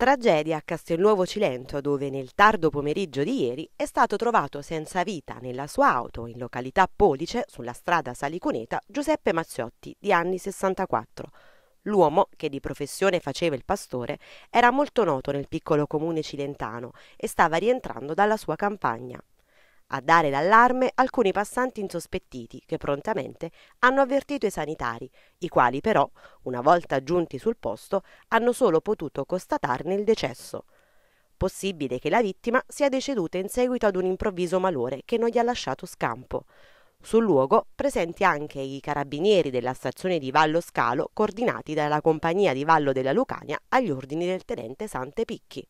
Tragedia a Castelnuovo Cilento, dove nel tardo pomeriggio di ieri è stato trovato senza vita nella sua auto in località Police, sulla strada Salicuneta, Giuseppe Mazziotti, di anni 64. L'uomo, che di professione faceva il pastore, era molto noto nel piccolo comune cilentano e stava rientrando dalla sua campagna. A dare l'allarme alcuni passanti insospettiti che prontamente hanno avvertito i sanitari, i quali però, una volta giunti sul posto, hanno solo potuto constatarne il decesso. Possibile che la vittima sia deceduta in seguito ad un improvviso malore che non gli ha lasciato scampo. Sul luogo presenti anche i carabinieri della stazione di Vallo Scalo coordinati dalla compagnia di Vallo della Lucania agli ordini del tenente Sante Picchi.